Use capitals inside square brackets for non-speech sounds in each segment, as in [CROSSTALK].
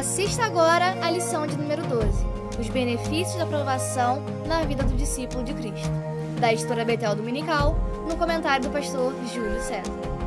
Assista agora a lição de número 12, Os Benefícios da Provação na Vida do Discípulo de Cristo, da editora Betel Dominical, no comentário do pastor Júlio César.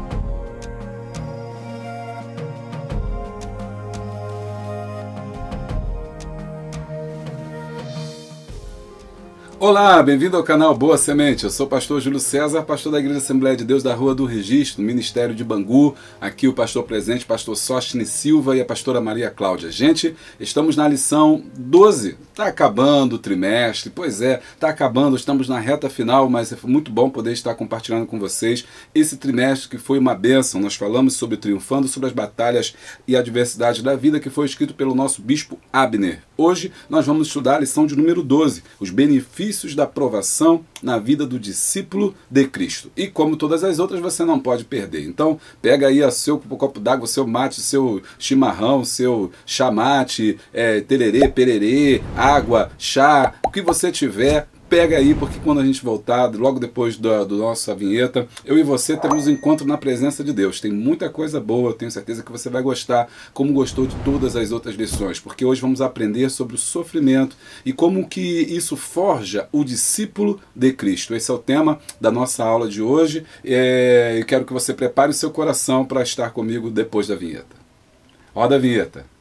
Olá, bem-vindo ao canal Boa Semente. Eu sou o pastor Júlio César, pastor da Igreja Assembleia de Deus da Rua do Registro, Ministério de Bangu. Aqui o pastor presente, pastor Sostine Silva e a pastora Maria Cláudia. Gente, estamos na lição 12. Está acabando o trimestre, pois é, está acabando, estamos na reta final, mas é muito bom poder estar compartilhando com vocês esse trimestre que foi uma bênção. Nós falamos sobre triunfando, sobre as batalhas e a adversidade da vida, que foi escrito pelo nosso bispo Abner. Hoje nós vamos estudar a lição de número 12, os benefícios benefícios da provação na vida do discípulo de Cristo. E como todas as outras, você não pode perder. Então, pega aí o seu copo d'água, o seu mate, o seu chimarrão, o seu chamate, é, tererê, pererê, água, chá, o que você tiver pega aí, porque quando a gente voltar, logo depois da do nossa vinheta, eu e você temos um encontro na presença de Deus. Tem muita coisa boa, eu tenho certeza que você vai gostar, como gostou de todas as outras lições, porque hoje vamos aprender sobre o sofrimento e como que isso forja o discípulo de Cristo. Esse é o tema da nossa aula de hoje. É, eu quero que você prepare o seu coração para estar comigo depois da vinheta. Roda a vinheta.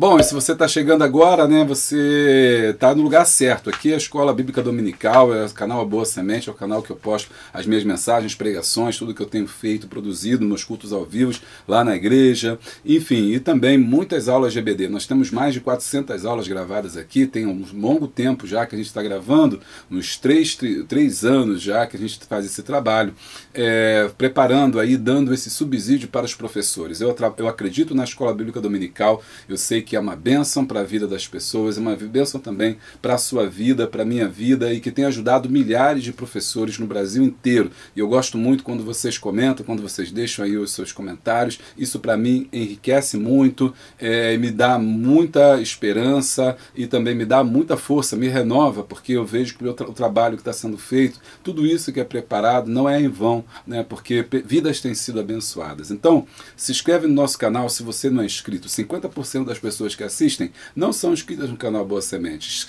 Bom, e se você está chegando agora, né, você está no lugar certo. Aqui é a Escola Bíblica Dominical, é o canal A Boa Semente, é o canal que eu posto as minhas mensagens, pregações, tudo que eu tenho feito, produzido, meus cultos ao vivo, lá na igreja, enfim, e também muitas aulas GBD. Nós temos mais de 400 aulas gravadas aqui, tem um longo tempo já que a gente está gravando, uns três, três anos já que a gente faz esse trabalho, é, preparando aí, dando esse subsídio para os professores. Eu, eu acredito na Escola Bíblica Dominical, eu sei que que é uma bênção para a vida das pessoas, é uma bênção também para a sua vida, para a minha vida e que tem ajudado milhares de professores no Brasil inteiro. E eu gosto muito quando vocês comentam, quando vocês deixam aí os seus comentários. Isso para mim enriquece muito, é, me dá muita esperança e também me dá muita força, me renova, porque eu vejo que o, tra o trabalho que está sendo feito, tudo isso que é preparado não é em vão, né? porque vidas têm sido abençoadas. Então, se inscreve no nosso canal se você não é inscrito. 50% das pessoas pessoas que assistem não são inscritas no canal Boa Semente.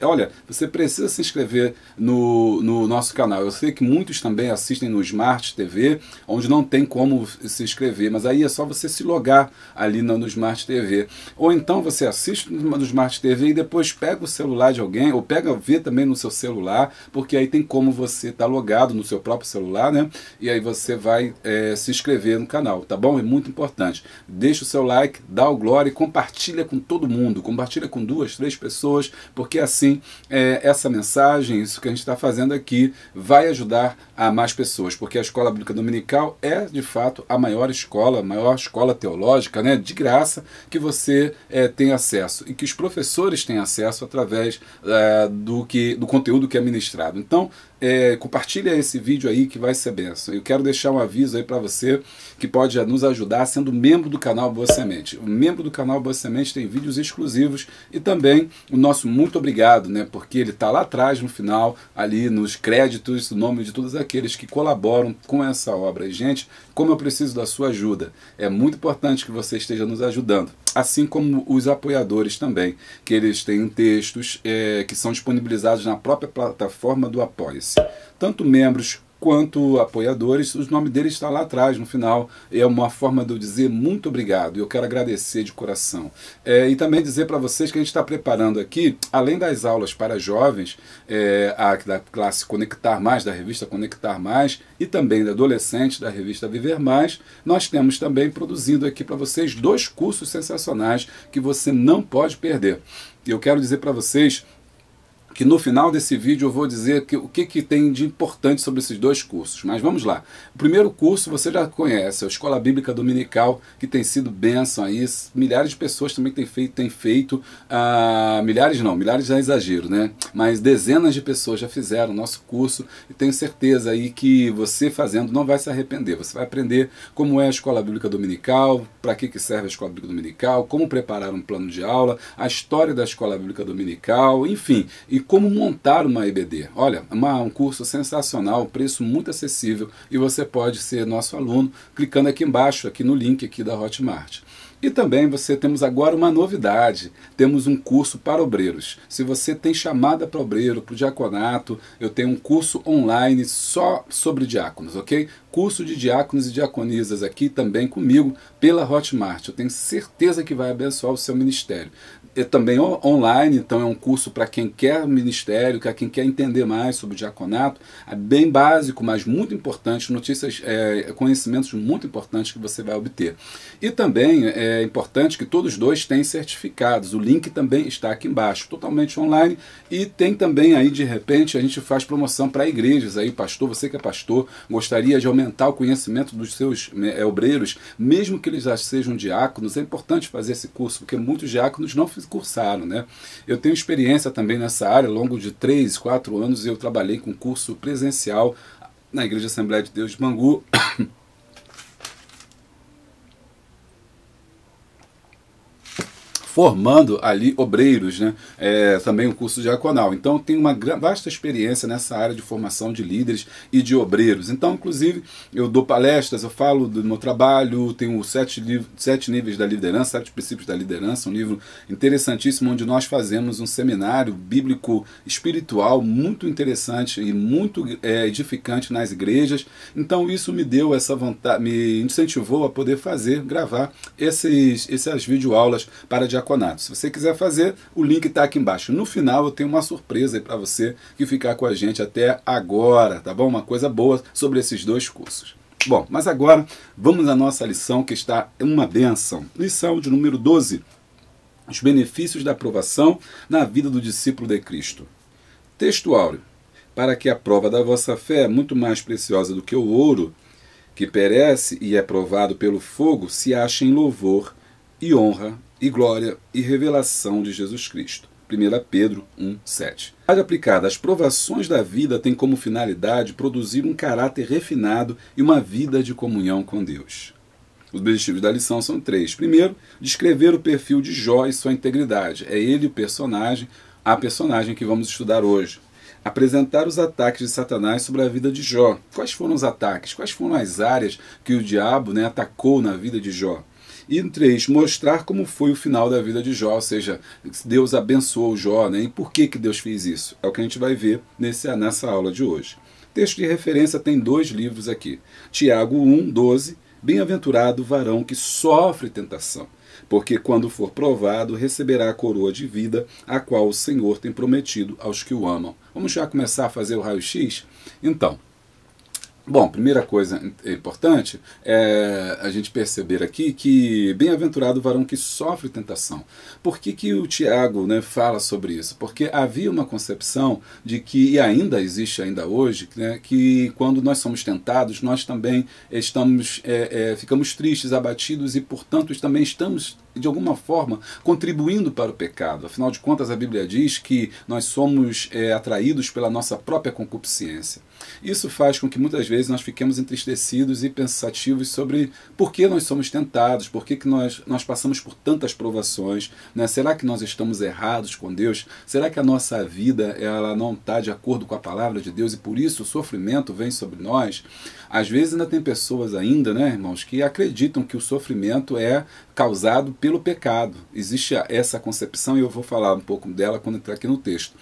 Olha, você precisa se inscrever no, no nosso canal. Eu sei que muitos também assistem no Smart TV, onde não tem como se inscrever, mas aí é só você se logar ali no, no Smart TV. Ou então você assiste no, Smart TV e depois pega o celular de alguém, ou pega, vê também no seu celular, porque aí tem como você estar tá logado no seu próprio celular, né? E aí você vai é, se inscrever no canal, tá bom? É muito importante. Deixa o seu like, dá o glória e compartilha compartilha com todo mundo, compartilha com duas, três pessoas, porque assim é, essa mensagem, isso que a gente está fazendo aqui, vai ajudar a mais pessoas, porque a Escola Bíblica Dominical é de fato a maior escola, a maior escola teológica, né, de graça, que você é, tem acesso e que os professores têm acesso através é, do, que, do conteúdo que é ministrado. Então, é, compartilha esse vídeo aí que vai ser benção. Eu quero deixar um aviso aí para você que pode nos ajudar sendo membro do canal Boa Semente. O membro do canal Boa Semente tem vídeos exclusivos e também o nosso muito obrigado, né? Porque ele está lá atrás no final, ali nos créditos, o nome de todos aqueles que colaboram com essa obra. E, gente, como eu preciso da sua ajuda. É muito importante que você esteja nos ajudando assim como os apoiadores também, que eles têm textos é, que são disponibilizados na própria plataforma do Apoia-se. Tanto membros quanto apoiadores, o nome dele está lá atrás, no final. É uma forma de eu dizer muito obrigado. Eu quero agradecer de coração. É, e também dizer para vocês que a gente está preparando aqui, além das aulas para jovens, é, a, da classe Conectar Mais, da revista Conectar Mais, e também da adolescente, da revista Viver Mais, nós temos também produzindo aqui para vocês dois cursos sensacionais que você não pode perder. Eu quero dizer para vocês que no final desse vídeo eu vou dizer que, o que, que tem de importante sobre esses dois cursos. Mas vamos lá. O primeiro curso você já conhece, a Escola Bíblica Dominical, que tem sido benção aí. Milhares de pessoas também têm feito, têm feito ah, milhares não, milhares já é exagero, né? Mas dezenas de pessoas já fizeram o nosso curso e tenho certeza aí que você fazendo não vai se arrepender. Você vai aprender como é a Escola Bíblica Dominical, para que, que serve a Escola Bíblica Dominical, como preparar um plano de aula, a história da Escola Bíblica Dominical, enfim. E e como montar uma EBD. Olha, uma, um curso sensacional, preço muito acessível e você pode ser nosso aluno clicando aqui embaixo, aqui no link aqui da Hotmart. E também você temos agora uma novidade, temos um curso para obreiros. Se você tem chamada para obreiro, para o diaconato, eu tenho um curso online só sobre diáconos, ok? Curso de diáconos e diaconisas aqui também comigo pela Hotmart. Eu tenho certeza que vai abençoar o seu ministério é também online, então é um curso para quem quer ministério, para quem quer entender mais sobre o diaconato. É bem básico, mas muito importante, notícias, é, conhecimentos muito importantes que você vai obter. E também é importante que todos dois têm certificados. O link também está aqui embaixo, totalmente online. E tem também aí, de repente, a gente faz promoção para igrejas aí, pastor, você que é pastor, gostaria de aumentar o conhecimento dos seus é, obreiros, mesmo que eles já sejam diáconos, é importante fazer esse curso, porque muitos diáconos não fizeram cursaram. Né? Eu tenho experiência também nessa área, ao longo de três, quatro anos eu trabalhei com curso presencial na Igreja Assembleia de Deus de Bangu. formando ali obreiros, né? É, também o um curso diaconal. Então tem uma vasta experiência nessa área de formação de líderes e de obreiros. Então, inclusive, eu dou palestras, eu falo do meu trabalho, tenho sete, sete níveis da liderança, sete princípios da liderança, um livro interessantíssimo onde nós fazemos um seminário bíblico espiritual muito interessante e muito é, edificante nas igrejas. Então isso me deu essa vontade, me incentivou a poder fazer, gravar esses, essas videoaulas para diaconato se você quiser fazer, o link está aqui embaixo. No final eu tenho uma surpresa aí para você que ficar com a gente até agora, tá bom? Uma coisa boa sobre esses dois cursos. Bom, mas agora vamos à nossa lição que está uma benção. Lição de número 12. Os benefícios da aprovação na vida do discípulo de Cristo. Texto áureo. Para que a prova da vossa fé, é muito mais preciosa do que o ouro, que perece e é provado pelo fogo, se ache em louvor e honra e glória e revelação de Jesus Cristo. 1 Pedro 1,7. A aplicada às provações da vida tem como finalidade produzir um caráter refinado e uma vida de comunhão com Deus. Os objetivos da lição são três. Primeiro, descrever o perfil de Jó e sua integridade. É ele o personagem, a personagem que vamos estudar hoje. Apresentar os ataques de Satanás sobre a vida de Jó. Quais foram os ataques? Quais foram as áreas que o diabo né, atacou na vida de Jó? E três, Mostrar como foi o final da vida de Jó, ou seja, Deus abençoou Jó, né? E por que, que Deus fez isso? É o que a gente vai ver nesse, nessa aula de hoje. Texto de referência tem dois livros aqui. Tiago 1, 12. Bem-aventurado o varão que sofre tentação, porque quando for provado, receberá a coroa de vida, a qual o Senhor tem prometido aos que o amam. Vamos já começar a fazer o raio-x? Então, Bom, primeira coisa importante é a gente perceber aqui que bem-aventurado o varão que sofre tentação. Por que, que o Tiago né, fala sobre isso? Porque havia uma concepção de que, e ainda existe ainda hoje, né, que quando nós somos tentados, nós também estamos, é, é, ficamos tristes, abatidos e, portanto, também estamos de alguma forma contribuindo para o pecado. Afinal de contas, a Bíblia diz que nós somos é, atraídos pela nossa própria concupiscência. Isso faz com que muitas vezes nós ficamos entristecidos e pensativos sobre por que nós somos tentados, por que, que nós, nós passamos por tantas provações, né? será que nós estamos errados com Deus? Será que a nossa vida ela não está de acordo com a palavra de Deus e por isso o sofrimento vem sobre nós? Às vezes ainda tem pessoas ainda, né, irmãos, que acreditam que o sofrimento é causado pelo pecado. Existe essa concepção, e eu vou falar um pouco dela quando entrar aqui no texto.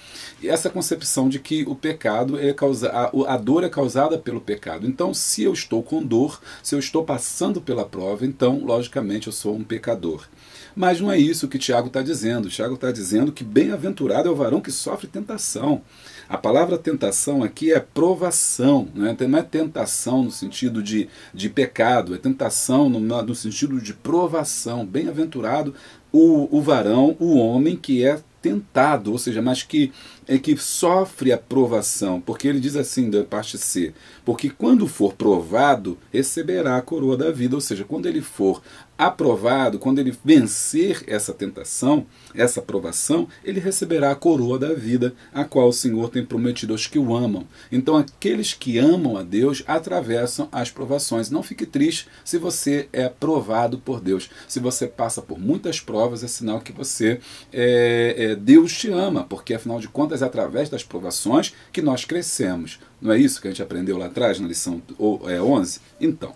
E essa concepção de que o pecado é causa, a, a dor é causada pelo pecado. Então, se eu estou com dor, se eu estou passando pela prova, então, logicamente, eu sou um pecador. Mas não é isso que Tiago está dizendo. Tiago está dizendo que bem-aventurado é o varão que sofre tentação. A palavra tentação aqui é provação, né? não é tentação no sentido de, de pecado, é tentação no, no sentido de provação. Bem-aventurado o, o varão, o homem que é tentado, ou seja, mas que é que sofre a provação, porque ele diz assim da parte C, porque quando for provado, receberá a coroa da vida, ou seja, quando ele for aprovado, quando ele vencer essa tentação, essa provação, ele receberá a coroa da vida, a qual o Senhor tem prometido aos que o amam. Então, aqueles que amam a Deus atravessam as provações. Não fique triste se você é provado por Deus. Se você passa por muitas provas, é sinal que você é, é, Deus te ama, porque afinal de contas é através das provações que nós crescemos. Não é isso que a gente aprendeu lá atrás na lição 11? É, então.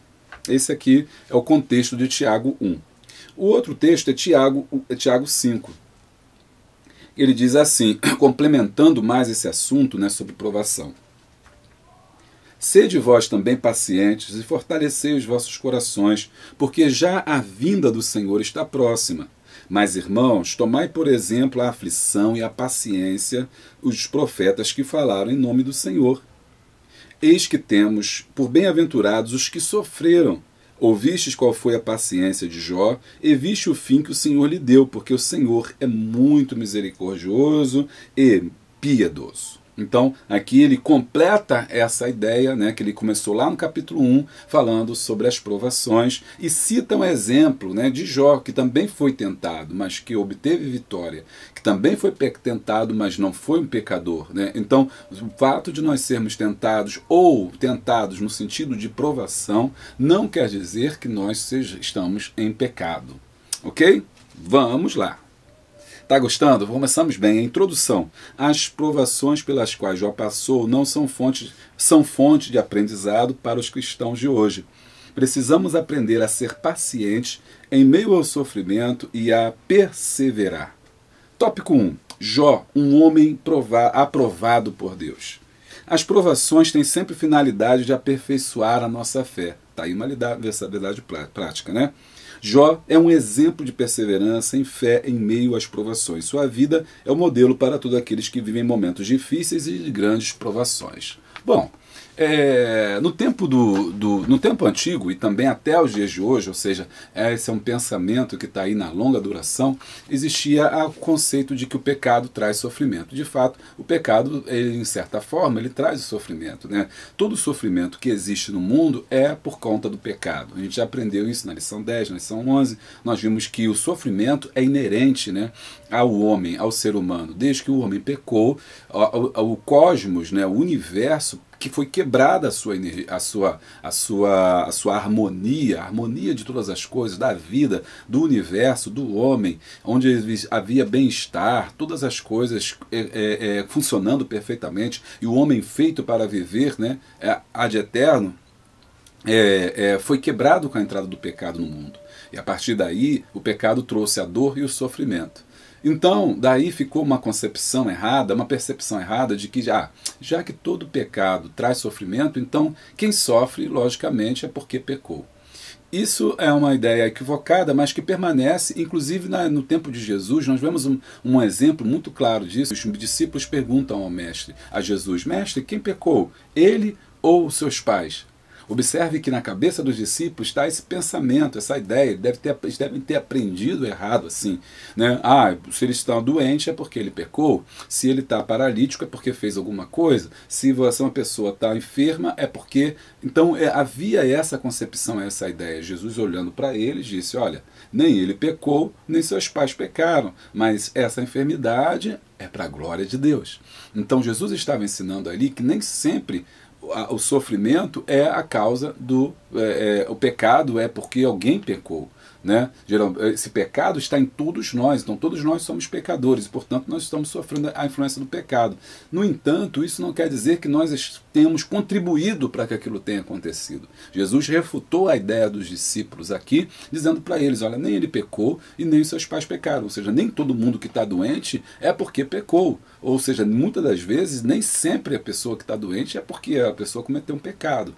Esse aqui é o contexto de Tiago 1. O outro texto é Tiago, é Tiago 5. Ele diz assim, [CLEARS THROAT] complementando mais esse assunto né, sobre provação. Sede vós também pacientes e fortalecei os vossos corações, porque já a vinda do Senhor está próxima. Mas, irmãos, tomai por exemplo a aflição e a paciência os profetas que falaram em nome do Senhor. Eis que temos por bem-aventurados os que sofreram. Ouvistes qual foi a paciência de Jó, e viste o fim que o Senhor lhe deu, porque o Senhor é muito misericordioso e piedoso. Então, aqui ele completa essa ideia né, que ele começou lá no capítulo 1, falando sobre as provações, e cita um exemplo né, de Jó, que também foi tentado, mas que obteve vitória, que também foi tentado, mas não foi um pecador. Né? Então, o fato de nós sermos tentados, ou tentados no sentido de provação, não quer dizer que nós estamos em pecado. Ok? Vamos lá. Tá gostando? Começamos bem. A introdução. As provações pelas quais Jó passou não são fonte, são fonte de aprendizado para os cristãos de hoje. Precisamos aprender a ser pacientes em meio ao sofrimento e a perseverar. Tópico 1. Jó, um homem aprovado por Deus. As provações têm sempre finalidade de aperfeiçoar a nossa fé. Está aí uma verdade prática, né? Jó é um exemplo de perseverança em fé em meio às provações. Sua vida é o um modelo para todos aqueles que vivem momentos difíceis e de grandes provações. Bom, é, no, tempo do, do, no tempo antigo e também até os dias de hoje, ou seja, é, esse é um pensamento que está aí na longa duração, existia o conceito de que o pecado traz sofrimento. De fato, o pecado, ele, em certa forma, ele traz o sofrimento. Né? Todo sofrimento que existe no mundo é por conta do pecado. A gente já aprendeu isso na lição 10, na lição 11. Nós vimos que o sofrimento é inerente né, ao homem, ao ser humano. Desde que o homem pecou, o cosmos, né, o universo, que foi quebrada a sua, energia, a sua, a sua, a sua harmonia, a harmonia de todas as coisas, da vida, do universo, do homem, onde havia bem-estar, todas as coisas é, é, é, funcionando perfeitamente, e o homem feito para viver né, é, de eterno, é, é, foi quebrado com a entrada do pecado no mundo. E a partir daí, o pecado trouxe a dor e o sofrimento. Então, daí ficou uma concepção errada, uma percepção errada de que, ah, já que todo pecado traz sofrimento, então quem sofre, logicamente, é porque pecou. Isso é uma ideia equivocada, mas que permanece, inclusive na, no tempo de Jesus. Nós vemos um, um, exemplo muito claro disso. Os discípulos perguntam ao Mestre, a Jesus: Mestre, quem pecou? Ele ou seus pais? Observe que na cabeça dos discípulos está esse pensamento, essa ideia. Deve ter, eles devem ter aprendido errado assim. Né? Ah, se ele está doente é porque ele pecou. Se ele está paralítico é porque fez alguma coisa. Se você, é uma pessoa está enferma é porque. Então é, havia essa concepção, essa ideia. Jesus olhando para eles disse: Olha, nem ele pecou, nem seus pais pecaram, mas essa enfermidade é para a glória de Deus. Então Jesus estava ensinando ali que nem sempre o sofrimento é a causa do. É, é, o pecado é porque alguém pecou. Né? Esse pecado está em todos nós, então todos nós somos pecadores, e, portanto nós estamos sofrendo a influência do pecado. No entanto, isso não quer dizer que nós temos contribuído para que aquilo tenha acontecido. Jesus refutou a ideia dos discípulos aqui, dizendo para eles: olha, nem ele pecou e nem seus pais pecaram, ou seja, nem todo mundo que está doente é porque pecou, ou seja, muitas das vezes nem sempre a pessoa que está doente é porque a pessoa cometeu um pecado.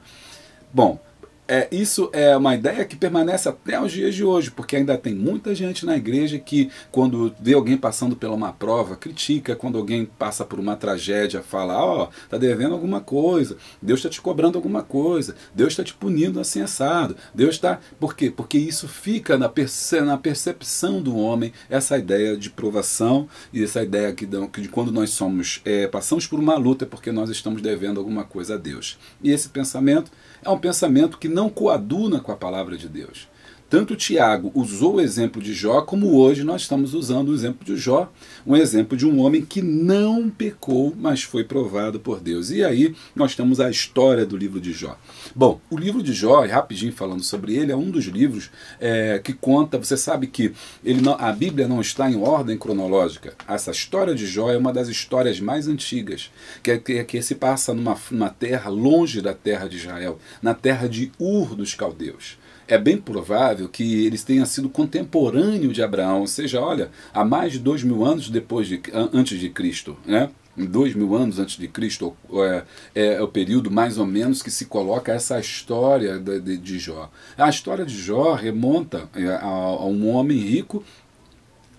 Bom, é, isso é uma ideia que permanece até os dias de hoje, porque ainda tem muita gente na igreja que, quando vê alguém passando por uma prova, critica, quando alguém passa por uma tragédia, fala: Ó, oh, tá devendo alguma coisa, Deus está te cobrando alguma coisa, Deus está te punindo assim assado, Deus está. Por quê? Porque isso fica na, perce... na percepção do homem, essa ideia de provação e essa ideia que, dão, que de quando nós somos é, passamos por uma luta é porque nós estamos devendo alguma coisa a Deus. E esse pensamento é um pensamento que não coaduna com a palavra de Deus. Tanto Tiago usou o exemplo de Jó, como hoje nós estamos usando o exemplo de Jó, um exemplo de um homem que não pecou, mas foi provado por Deus. E aí nós temos a história do livro de Jó. Bom, o livro de Jó, rapidinho falando sobre ele, é um dos livros é, que conta. Você sabe que ele não, a Bíblia não está em ordem cronológica. Essa história de Jó é uma das histórias mais antigas, que, é, que, é, que se passa numa, numa terra longe da terra de Israel, na terra de Ur dos Caldeus é bem provável que eles tenham sido contemporâneo de Abraão, ou seja, olha, há mais de dois mil anos depois de, antes de Cristo, né? dois mil anos antes de Cristo é, é, o período mais ou menos que se coloca essa história de, de, de Jó. A história de Jó remonta é, a, a um homem rico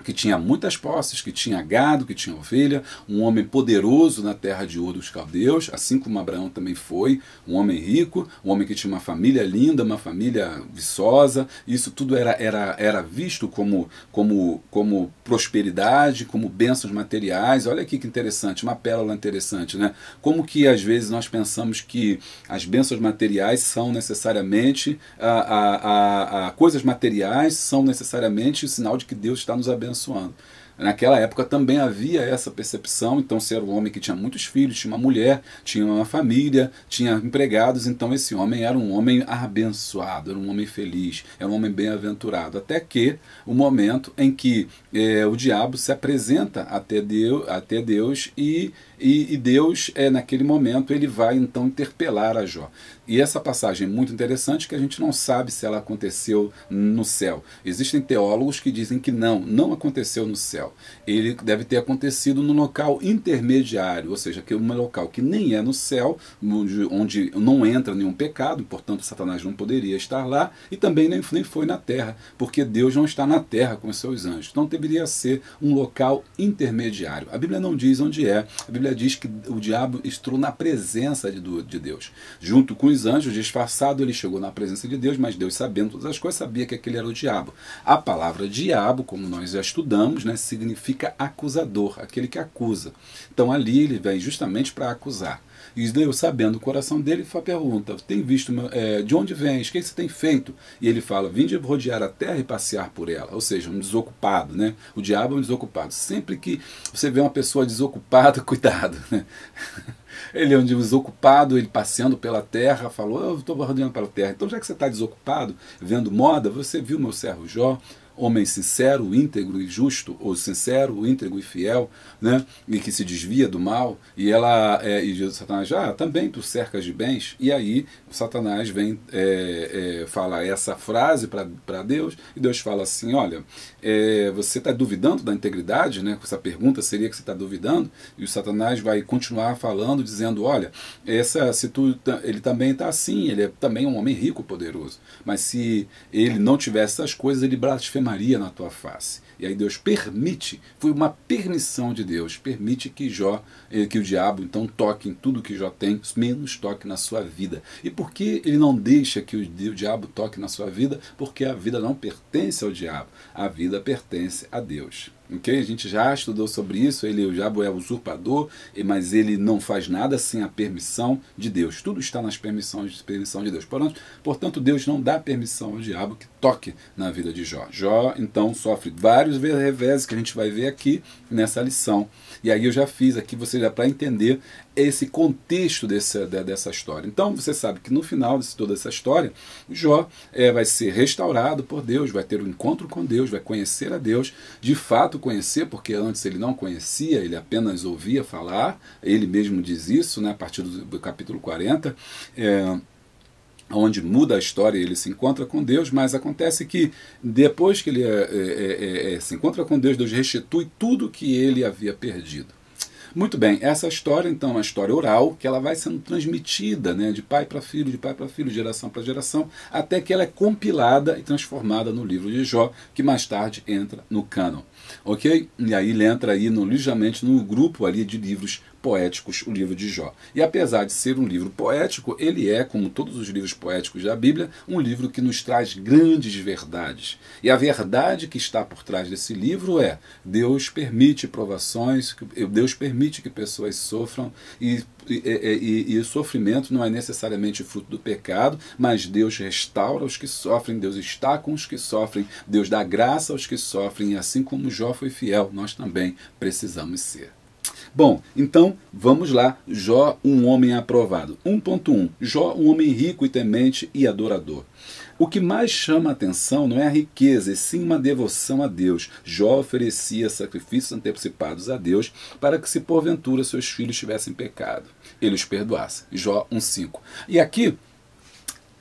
que tinha muitas posses, que tinha gado, que tinha ovelha, um homem poderoso na terra de Ur dos Caldeus, assim como Abraão também foi, um homem rico, um homem que tinha uma família linda, uma família viçosa, isso tudo era, era, era visto como, como, como prosperidade, como bênçãos materiais. Olha aqui que interessante, uma pérola interessante, né? Como que às vezes nós pensamos que as bênçãos materiais são necessariamente, a, ah, a, ah, a, ah, a coisas materiais são necessariamente o sinal de que Deus está nos abençoando abençoando. Naquela época também havia essa percepção, então se era um homem que tinha muitos filhos, tinha uma mulher, tinha uma família, tinha empregados, então esse homem era um homem abençoado, era um homem feliz, era um homem bem-aventurado. Até que o momento em que é, o diabo se apresenta até Deus, até Deus e e, e, Deus, é, naquele momento, ele vai então interpelar a Jó. E essa passagem é muito interessante que a gente não sabe se ela aconteceu no céu. Existem teólogos que dizem que não, não aconteceu no céu. Ele deve ter acontecido no local intermediário, ou seja, que é um local que nem é no céu, onde, onde não entra nenhum pecado, portanto Satanás não poderia estar lá, e também nem, nem foi na terra, porque Deus não está na terra com os seus anjos. Então deveria ser um local intermediário. A Bíblia não diz onde é, a Bíblia Bíblia diz que o diabo entrou na presença de Deus. Junto com os anjos, disfarçado, ele chegou na presença de Deus, mas Deus, sabendo todas as coisas, sabia que aquele era o diabo. A palavra diabo, como nós já estudamos, né, significa acusador, aquele que acusa. Então ali ele vem justamente para acusar. E Deus, sabendo o coração dele, pergunta: Tem visto é, de onde vens? O é que você tem feito? E ele fala: Vim de rodear a terra e passear por ela. Ou seja, um desocupado, né? O diabo é um desocupado. Sempre que você vê uma pessoa desocupada, [LAUGHS] cuidado, né? Ele é um desocupado, ele passeando pela terra, falou: Eu estou rodeando pela terra. Então, já que você está desocupado, vendo moda, você viu meu servo Jó, homem sincero, íntegro e justo, ou sincero, íntegro e fiel, né? e que se desvia do mal, e ela é, e Satanás, ah, também tu cercas de bens, e aí Satanás vem é, é, falar essa frase para Deus, e Deus fala assim, olha, é, você está duvidando da integridade, né? essa pergunta seria que você está duvidando, e o Satanás vai continuar falando, dizendo, olha, essa, se tu, ele também está assim, ele é também um homem rico, poderoso, mas se ele não tivesse essas coisas, ele blasfema Maria na tua face. E aí Deus permite, foi uma permissão de Deus, permite que Jó, eh, que o diabo então toque em tudo que Jó tem, menos toque na sua vida. E por que ele não deixa que o diabo toque na sua vida? Porque a vida não pertence ao diabo, a vida pertence a Deus. Ok, A gente já estudou sobre isso, ele, é o diabo é usurpador, mas ele não faz nada sem a permissão de Deus. Tudo está nas permissões permissão de Deus. Portanto, portanto, Deus não dá permissão ao diabo que toque na vida de Jó. Jó, então, sofre vários reveses que a gente vai ver aqui nessa lição. E aí eu já fiz aqui, você já para entender esse contexto dessa, dessa história. Então você sabe que no final de toda essa história, Jó é, vai ser restaurado por Deus, vai ter um encontro com Deus, vai conhecer a Deus, de fato conhecer, porque antes ele não conhecia, ele apenas ouvia falar, ele mesmo diz isso né, a partir do, do capítulo 40. É, onde muda a história e ele se encontra com Deus, mas acontece que depois que ele é, é, é, é se encontra com Deus, Deus restitui tudo que ele havia perdido. Muito bem, essa história então é uma história oral que ela vai sendo transmitida né, de pai para filho, de pai para filho, geração para geração, até que ela é compilada e transformada no livro de Jó, que mais tarde entra no cânon. Ok? E aí ele entra aí no, ligeiramente no grupo ali de livros poéticos, o livro de Jó. E apesar de ser um livro poético, ele é, como todos os livros poéticos da Bíblia, um livro que nos traz grandes verdades. E a verdade que está por trás desse livro é: Deus permite provações, Deus permite que pessoas sofram e e, e, e, o sofrimento não é necessariamente fruto do pecado, mas Deus restaura os que sofrem, Deus está com os que sofrem, Deus dá graça aos que sofrem, e assim como Jó foi fiel, nós também precisamos ser. Bom, então vamos lá. Jó, um homem aprovado. 1.1. Jó, um homem rico e temente e adorador. O que mais chama a atenção não é a riqueza, e sim uma devoção a Deus. Jó oferecia sacrifícios antecipados a Deus para que, se porventura seus filhos tivessem pecado, ele os perdoasse. Jó 1,5. E aqui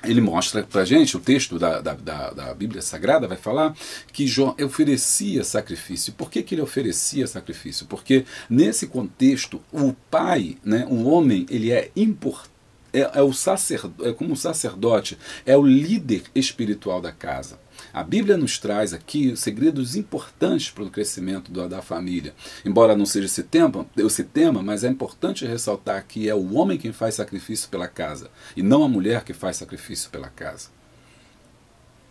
ele mostra para a gente, o texto da, da, da, da, Bíblia Sagrada vai falar que João oferecia sacrifício. Por que, que ele oferecia sacrifício? Porque nesse contexto, o pai, né, o homem, ele é importante. É, é, o sacerd... é como um sacerdote, é o líder espiritual da casa. A Bíblia nos traz aqui segredos importantes para o crescimento da família. Embora não seja esse tema, esse tema, mas é importante ressaltar que é o homem quem faz sacrifício pela casa e não a mulher que faz sacrifício pela casa.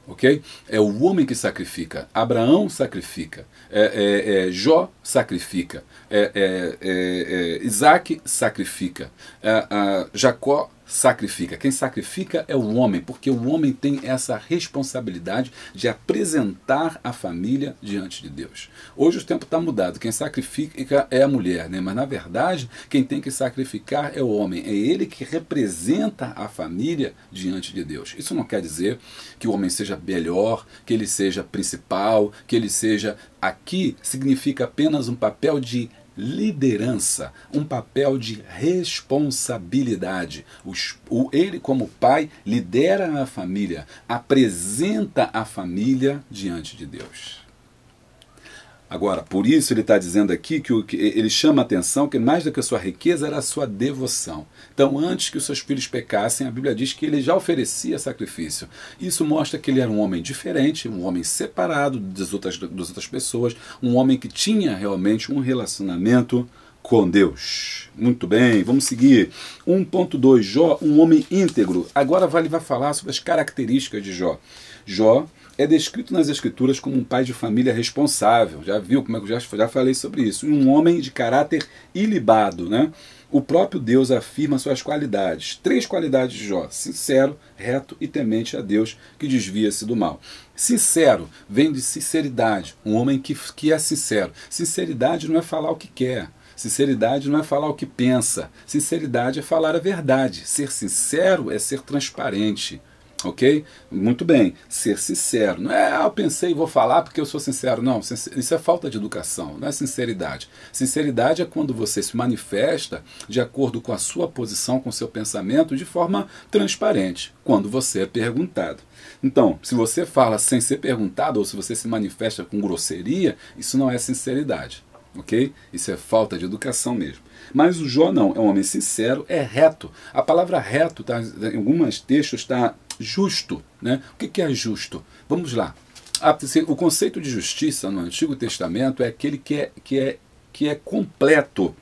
Ok? É o homem que sacrifica. Abraão sacrifica. É, é, é Jó sacrifica. É, é, é, é Isaac sacrifica. Jacó sacrifica. Quem sacrifica é o homem, porque o homem tem essa responsabilidade de apresentar a família diante de Deus. Hoje o tempo está mudado, quem sacrifica é a mulher, né? mas na verdade quem tem que sacrificar é o homem, é ele que representa a família diante de Deus. Isso não quer dizer que o homem seja melhor, que ele seja principal, que ele seja. Aqui significa apenas um papel de liderança, um papel de responsabilidade. o, ele, como pai, lidera a família, apresenta a família diante de Deus. Agora, por isso ele está dizendo aqui que, o, que ele chama a atenção que mais do que a sua riqueza era a sua devoção. Então, antes que os seus filhos pecassem, a Bíblia diz que ele já oferecia sacrifício. Isso mostra que ele era um homem diferente, um homem separado das outras, das outras pessoas, um homem que tinha realmente um relacionamento com Deus. Muito bem, vamos seguir. 1.2 Jó, um homem íntegro. Agora ele vai falar sobre as características de Jó. Jó é descrito nas escrituras como um pai de família responsável. Já viu como é que eu já, já falei sobre isso? Um homem de caráter ilibado, né? O próprio Deus afirma suas qualidades. Três qualidades de Jó: sincero, reto e temente a Deus, que desvia-se do mal. Sincero vem de sinceridade, um homem que, que é sincero. Sinceridade não é falar o que quer. Sinceridade não é falar o que pensa. Sinceridade é falar a verdade. Ser sincero é ser transparente. Ok? Muito bem. Ser sincero. Não é, ah, eu pensei, e vou falar porque eu sou sincero. Não, isso é falta de educação, não é sinceridade. Sinceridade é quando você se manifesta de acordo com a sua posição, com o seu pensamento, de forma transparente, quando você é perguntado. Então, se você fala sem ser perguntado ou se você se manifesta com grosseria, isso não é sinceridade. Ok? Isso é falta de educação mesmo. Mas o Jó não, é um homem sincero, é reto. A palavra reto, tá, em alguns textos, está justo. Né? O que é justo? Vamos lá. Ah, o conceito de justiça no Antigo Testamento é aquele que é, que é, que é completo.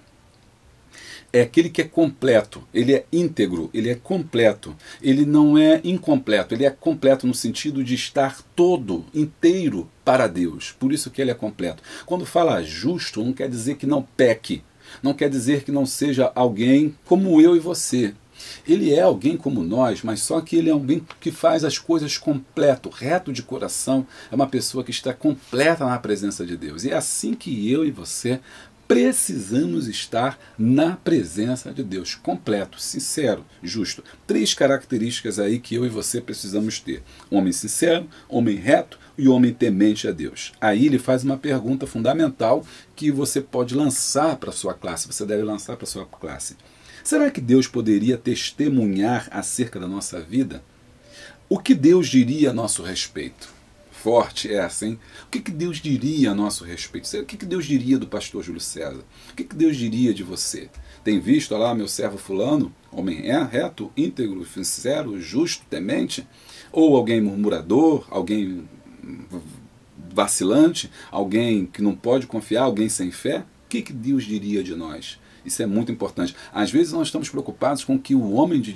É aquele que é completo, ele é íntegro, ele é completo, ele não é incompleto, ele é completo no sentido de estar todo, inteiro para Deus. Por isso que ele é completo. Quando fala justo, não quer dizer que não peque, não quer dizer que não seja alguém como eu e você, ele é alguém como nós, mas só que ele é alguém que faz as coisas completo, reto de coração, é uma pessoa que está completa na presença de Deus. E é assim que eu e você precisamos estar na presença de Deus, completo, sincero, justo. Três características aí que eu e você precisamos ter: homem sincero, homem reto e homem temente a Deus. Aí ele faz uma pergunta fundamental que você pode lançar para sua classe, você deve lançar para sua classe. Será que Deus poderia testemunhar acerca da nossa vida? O que Deus diria a nosso respeito? Forte é essa, hein? O que, que Deus diria a nosso respeito? O que, que Deus diria do pastor Júlio César? O que, que Deus diria de você? Tem visto lá meu servo fulano, homem é, reto, íntegro, sincero, justo, temente? Ou alguém murmurador, alguém vacilante, alguém que não pode confiar, alguém sem fé? O que, que Deus diria de nós? Isso é muito importante. Às vezes nós estamos preocupados com o que o homem diz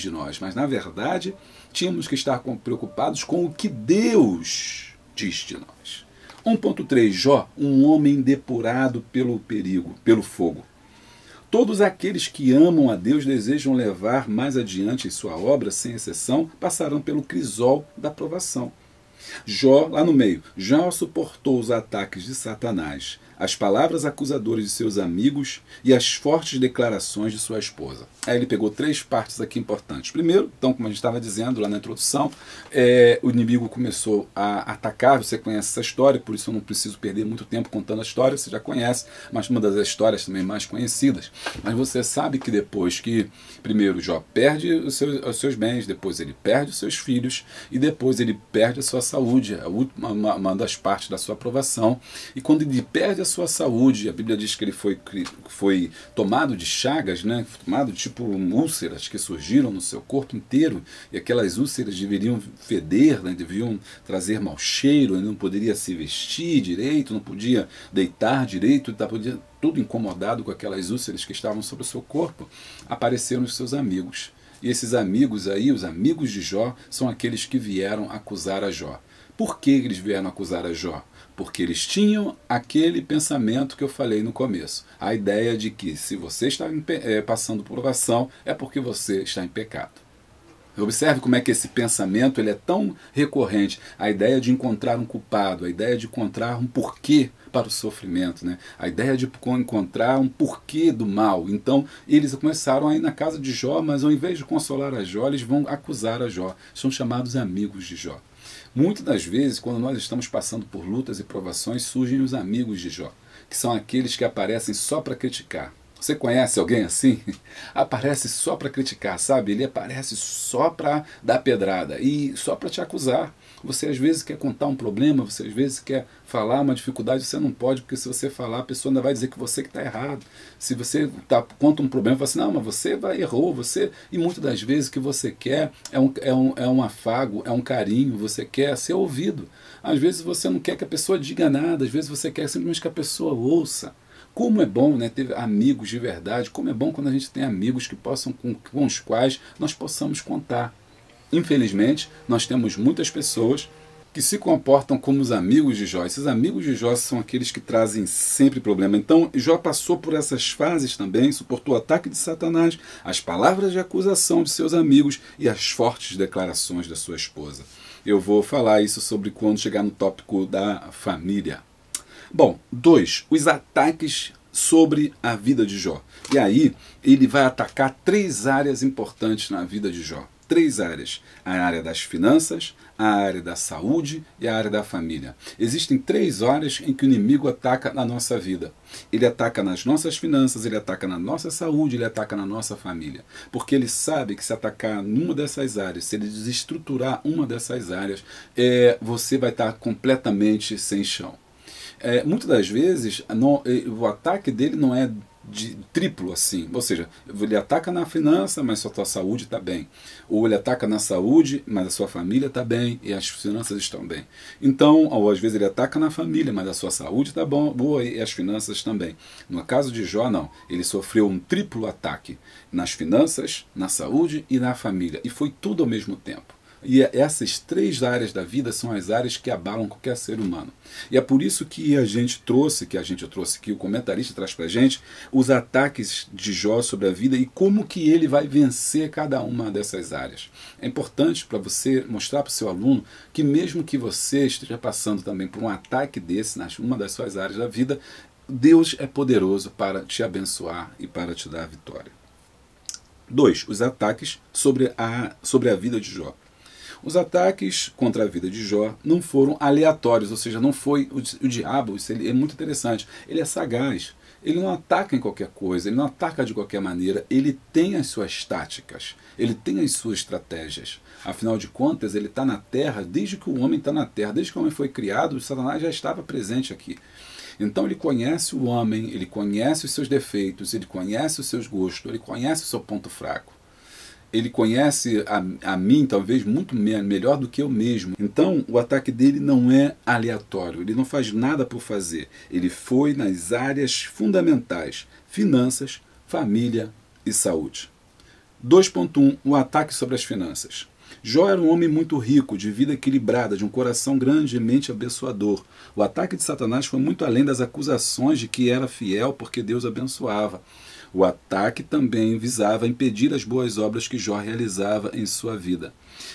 de nós, mas na verdade tínhamos que estar preocupados com o que Deus diz de nós. 1.3 Jó, um homem depurado pelo perigo, pelo fogo. Todos aqueles que amam a Deus desejam levar mais adiante sua obra, sem exceção, passarão pelo crisol da provação. Jó, lá no meio, Jó suportou os ataques de Satanás, as palavras acusadoras de seus amigos e as fortes declarações de sua esposa. Aí ele pegou três partes aqui importantes. Primeiro, então, como a gente estava dizendo lá na introdução, é, o inimigo começou a atacar. Você conhece essa história, por isso eu não preciso perder muito tempo contando a história, você já conhece, mas uma das histórias também mais conhecidas. Mas você sabe que depois que, primeiro, Jó perde os seus, os seus bens, depois ele perde os seus filhos e depois ele perde a sua saúde, a última, uma, uma das partes da sua aprovação. E quando ele perde a sua saúde. A Bíblia diz que ele foi, foi tomado de chagas, né? tomado de tipo úlceras que surgiram no seu corpo inteiro, e aquelas úlceras deveriam feder, né? deviam trazer mau cheiro, ele não poderia se vestir direito, não podia deitar direito, tá, podia, tudo incomodado com aquelas úlceras que estavam sobre o seu corpo. Apareceram os seus amigos. E esses amigos aí, os amigos de Jó, são aqueles que vieram acusar a Jó. Por que eles vieram acusar a Jó? porque eles tinham aquele pensamento que eu falei no começo, a ideia de que se você está eh, passando por provação é porque você está em pecado. Observe como é que esse pensamento ele é tão recorrente, a ideia de encontrar um culpado, a ideia de encontrar um porquê para o sofrimento, né? a ideia de encontrar um porquê do mal. Então eles começaram a ir na casa de Jó, mas ao invés de consolar a Jó, eles vão acusar a Jó. São chamados amigos de Jó. Muitas das vezes, quando nós estamos passando por lutas e provações, surgem os amigos de Jó, que são aqueles que aparecem só para criticar. Você conhece alguém assim? [LAUGHS] Aparece só para criticar, sabe? Ele aparece só para dar pedrada e só para te acusar. Você às vezes quer contar um problema, você às vezes quer falar uma dificuldade, você não pode, porque se você falar, a pessoa ainda vai dizer que você que está errado. Se você tá, conta um problema, fala assim, não, mas você vai, errou, você. E muitas das vezes o que você quer é um, é, um, é um afago, é um carinho, você quer ser ouvido. Às vezes você não quer que a pessoa diga nada, às vezes você quer simplesmente que a pessoa ouça. Como é bom né, ter amigos de verdade, como é bom quando a gente tem amigos que possam, com, com os quais nós possamos contar. Infelizmente, nós temos muitas pessoas que se comportam como os amigos de Jó. Esses amigos de Jó são aqueles que trazem sempre problema. Então, Jó passou por essas fases também, suportou o ataque de Satanás, as palavras de acusação de seus amigos e as fortes declarações da sua esposa. Eu vou falar isso sobre quando chegar no tópico da família. Bom, dois, os ataques sobre a vida de Jó. E aí, ele vai atacar três áreas importantes na vida de Jó três áreas: a área das finanças, a área da saúde e a área da família. Existem três áreas em que o inimigo ataca na nossa vida. Ele ataca nas nossas finanças, ele ataca na nossa saúde, ele ataca na nossa família. Porque ele sabe que se atacar numa dessas áreas, se ele desestruturar uma dessas áreas, é, você vai estar completamente sem chão. É, muitas das vezes é, o ataque dele não é de triplo assim, ou seja, ele ataca na finança, mas sua a saúde está bem, ou ele ataca na saúde, mas a sua família está bem e as finanças estão bem. Então, ou às vezes ele ataca na família, mas a sua saúde está boa e as finanças também. No caso de Jó, não, ele sofreu um triplo ataque nas finanças, na saúde e na família, e foi tudo ao mesmo tempo. E é, essas três áreas da vida são as áreas que abalam qualquer ser humano. E é por isso que a gente trouxe, que a gente trouxe, que o comentarista traz para gente, os ataques de Jó sobre a vida e como que ele vai vencer cada uma dessas áreas. É importante para você mostrar para o seu aluno que mesmo que você esteja passando também por um ataque desse, uma das suas áreas da vida, Deus é poderoso para te abençoar e para te dar a vitória. 2. Os ataques sobre a, sobre a vida de Jó. Os ataques contra a vida de Jó não foram aleatórios, ou seja, não foi o, o diabo, isso é muito interessante. Ele é sagaz, ele não ataca em qualquer coisa, ele não ataca de qualquer maneira, ele tem as suas táticas, ele tem as suas estratégias. Afinal de contas, ele está na terra desde que o homem está na terra, desde que o homem foi criado, o Satanás já estava presente aqui. Então ele conhece o homem, ele conhece os seus defeitos, ele conhece os seus gostos, ele conhece o seu ponto fraco ele conhece a, a mim, talvez, muito me melhor do que eu mesmo. Então, o ataque dele não é aleatório, ele não faz nada por fazer. Ele foi nas áreas fundamentais: finanças, família e saúde. 2.1 O ataque sobre as finanças. Jó era um homem muito rico, de vida equilibrada, de um coração grandemente abençoador. O ataque de Satanás foi muito além das acusações de que era fiel porque Deus abençoava. O ataque também visava impedir as boas obras que Jó realizava em sua vida.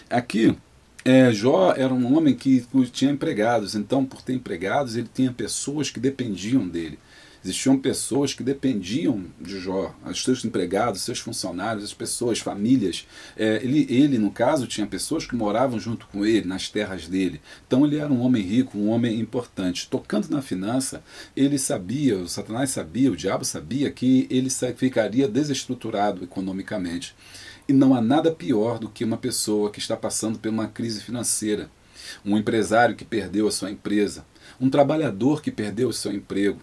Aqui, é, Jó era um homem que tinha empregados, então, por ter empregados, ele tinha pessoas que dependiam dele. Existiam pessoas que dependiam de Jó, os seus empregados, seus funcionários, as pessoas, famílias. É, ele, ele, no caso, tinha pessoas que moravam junto com ele, nas terras dele. Então ele era um homem rico, um homem importante. Tocando na finança, ele sabia, o Satanás sabia, o diabo sabia que ele ficaria desestruturado economicamente. E não há nada pior do que uma pessoa que está passando por uma crise financeira, um empresário que perdeu a sua empresa, um trabalhador que perdeu o seu emprego,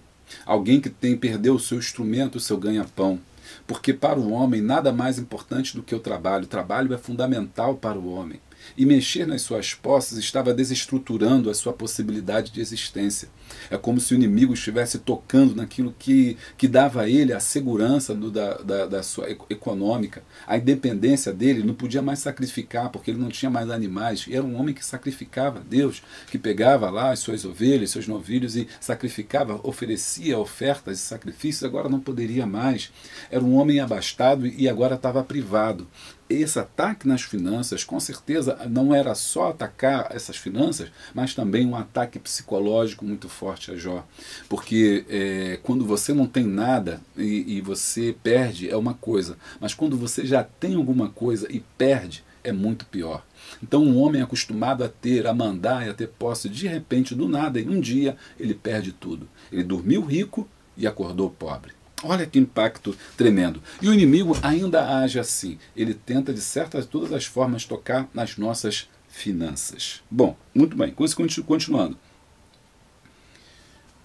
alguém que tem perdeu o seu instrumento, o seu ganha-pão. Porque para o homem nada mais importante do que o trabalho. O trabalho é fundamental para o homem e mexer nas suas posses estava desestruturando a sua possibilidade de existência. É como se o inimigo estivesse tocando naquilo que, que dava a ele a segurança do, da, da, da sua econômica, a independência dele, não podia mais sacrificar, porque ele não tinha mais animais. Era um homem que sacrificava Deus, que pegava lá as suas ovelhas, seus novilhos e sacrificava, oferecia ofertas e sacrifícios, agora não poderia mais. Era um homem abastado e agora estava privado esse ataque nas finanças, com certeza, não era só atacar essas finanças, mas também um ataque psicológico muito forte a Jó. Porque é, quando você não tem nada e, e você perde, é uma coisa. Mas quando você já tem alguma coisa e perde, é muito pior. Então, um homem acostumado a ter, a mandar e a ter posse, de repente, do nada, em um dia, ele perde tudo. Ele dormiu rico e acordou pobre. Olha que impacto tremendo. E o inimigo ainda age assim. Ele tenta, de certas todas as formas, tocar nas nossas finanças. Bom, muito bem. Continuando.